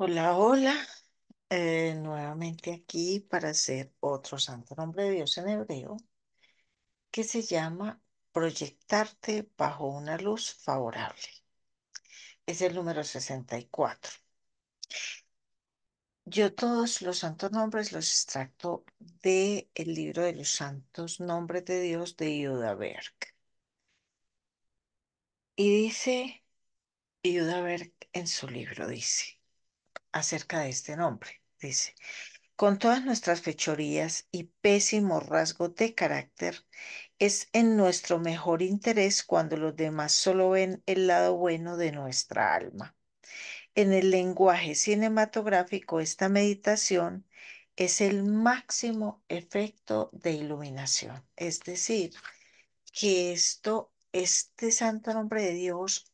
Hola, hola. Eh, nuevamente aquí para hacer otro santo nombre de Dios en hebreo que se llama Proyectarte bajo una luz favorable. Es el número 64. Yo todos los santos nombres los extracto del el libro de los santos nombres de Dios de Berg. Y dice, Berg en su libro dice, acerca de este nombre. Dice, con todas nuestras fechorías y pésimos rasgos de carácter, es en nuestro mejor interés cuando los demás solo ven el lado bueno de nuestra alma. En el lenguaje cinematográfico, esta meditación es el máximo efecto de iluminación. Es decir, que esto, este santo nombre de Dios,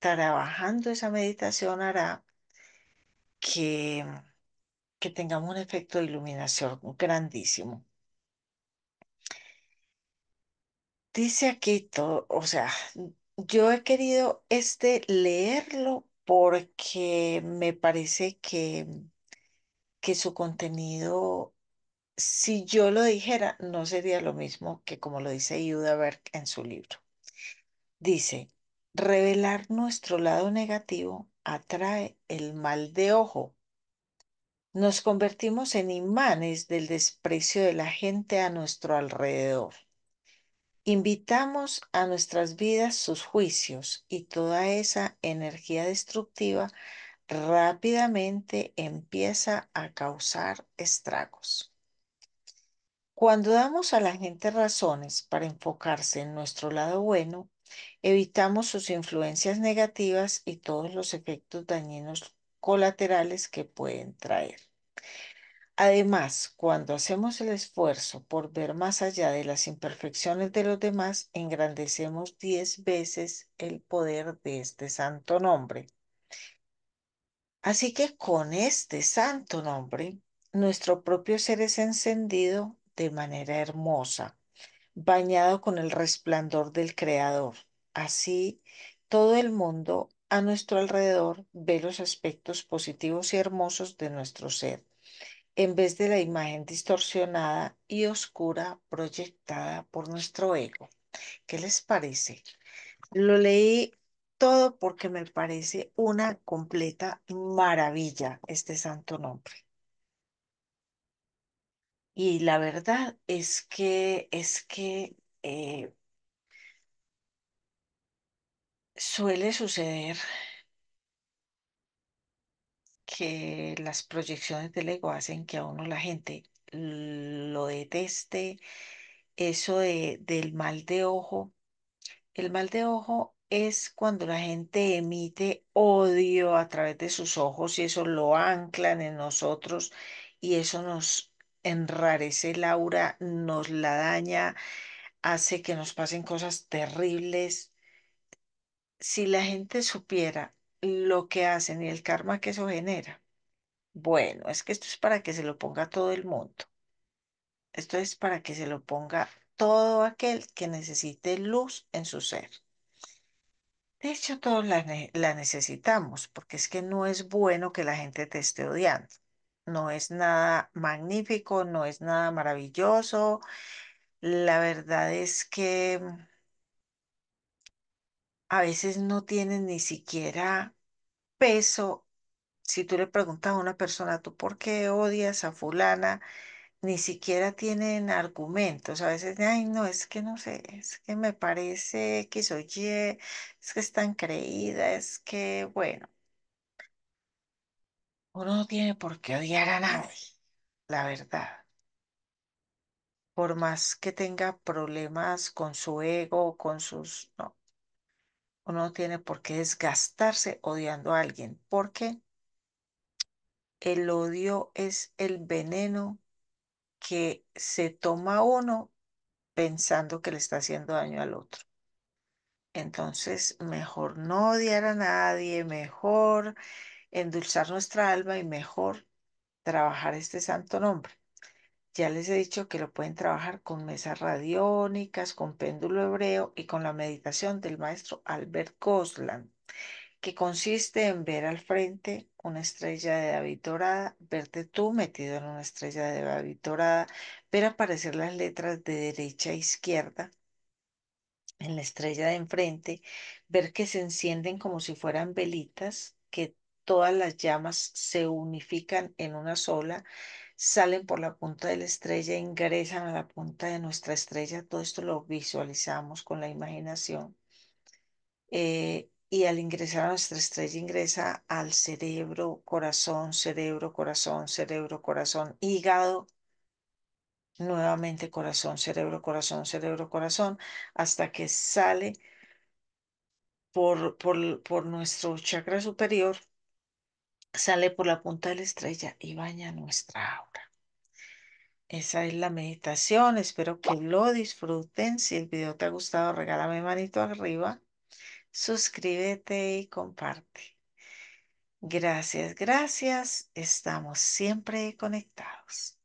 trabajando esa meditación hará que, que tengamos un efecto de iluminación grandísimo. Dice aquí todo, o sea, yo he querido este leerlo porque me parece que, que su contenido, si yo lo dijera, no sería lo mismo que como lo dice Berg en su libro. Dice, revelar nuestro lado negativo atrae el mal de ojo. Nos convertimos en imanes del desprecio de la gente a nuestro alrededor. Invitamos a nuestras vidas sus juicios y toda esa energía destructiva rápidamente empieza a causar estragos. Cuando damos a la gente razones para enfocarse en nuestro lado bueno, Evitamos sus influencias negativas y todos los efectos dañinos colaterales que pueden traer. Además, cuando hacemos el esfuerzo por ver más allá de las imperfecciones de los demás, engrandecemos diez veces el poder de este santo nombre. Así que con este santo nombre, nuestro propio ser es encendido de manera hermosa bañado con el resplandor del Creador. Así, todo el mundo a nuestro alrededor ve los aspectos positivos y hermosos de nuestro ser, en vez de la imagen distorsionada y oscura proyectada por nuestro ego. ¿Qué les parece? Lo leí todo porque me parece una completa maravilla este santo nombre. Y la verdad es que, es que eh, suele suceder que las proyecciones del ego hacen que a uno la gente lo deteste, eso de, del mal de ojo. El mal de ojo es cuando la gente emite odio a través de sus ojos y eso lo anclan en nosotros y eso nos enrarece el aura, nos la daña, hace que nos pasen cosas terribles. Si la gente supiera lo que hacen y el karma que eso genera, bueno, es que esto es para que se lo ponga todo el mundo. Esto es para que se lo ponga todo aquel que necesite luz en su ser. De hecho, todos la, la necesitamos, porque es que no es bueno que la gente te esté odiando no es nada magnífico, no es nada maravilloso. La verdad es que a veces no tienen ni siquiera peso. Si tú le preguntas a una persona, ¿tú por qué odias a fulana? Ni siquiera tienen argumentos. A veces, ay, no, es que no sé, es que me parece X o Y, es que es tan creída, es que, bueno. Uno no tiene por qué odiar a nadie, la verdad. Por más que tenga problemas con su ego, con sus... No. Uno no tiene por qué desgastarse odiando a alguien, porque el odio es el veneno que se toma uno pensando que le está haciendo daño al otro. Entonces, mejor no odiar a nadie, mejor endulzar nuestra alma y mejor trabajar este santo nombre. Ya les he dicho que lo pueden trabajar con mesas radiónicas, con péndulo hebreo y con la meditación del maestro Albert Gosland, que consiste en ver al frente una estrella de David dorada, verte tú metido en una estrella de David dorada, ver aparecer las letras de derecha a izquierda en la estrella de enfrente, ver que se encienden como si fueran velitas que todas las llamas se unifican en una sola, salen por la punta de la estrella, ingresan a la punta de nuestra estrella, todo esto lo visualizamos con la imaginación. Eh, y al ingresar a nuestra estrella ingresa al cerebro, corazón, cerebro, corazón, cerebro, corazón, hígado, nuevamente corazón, cerebro, corazón, cerebro, corazón, hasta que sale por, por, por nuestro chakra superior sale por la punta de la estrella y baña nuestra aura. Esa es la meditación. Espero que lo disfruten. Si el video te ha gustado, regálame manito arriba, suscríbete y comparte. Gracias, gracias. Estamos siempre conectados.